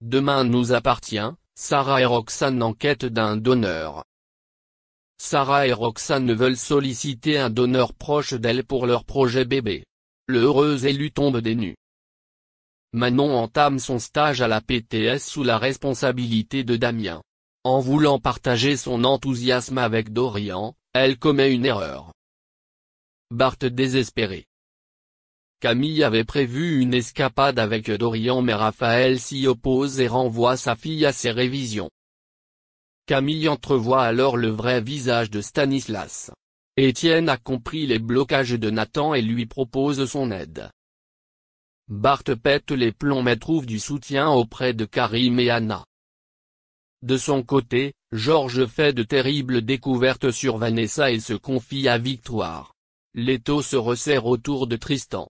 Demain nous appartient, Sarah et Roxane en d'un donneur. Sarah et Roxane veulent solliciter un donneur proche d'elles pour leur projet bébé. Le heureux élu tombe des nues. Manon entame son stage à la PTS sous la responsabilité de Damien. En voulant partager son enthousiasme avec Dorian, elle commet une erreur. Bart désespéré. Camille avait prévu une escapade avec Dorian mais Raphaël s'y oppose et renvoie sa fille à ses révisions. Camille entrevoit alors le vrai visage de Stanislas. Étienne a compris les blocages de Nathan et lui propose son aide. Bart pète les plombs mais trouve du soutien auprès de Karim et Anna. De son côté, Georges fait de terribles découvertes sur Vanessa et se confie à Victoire. L'étau se resserre autour de Tristan.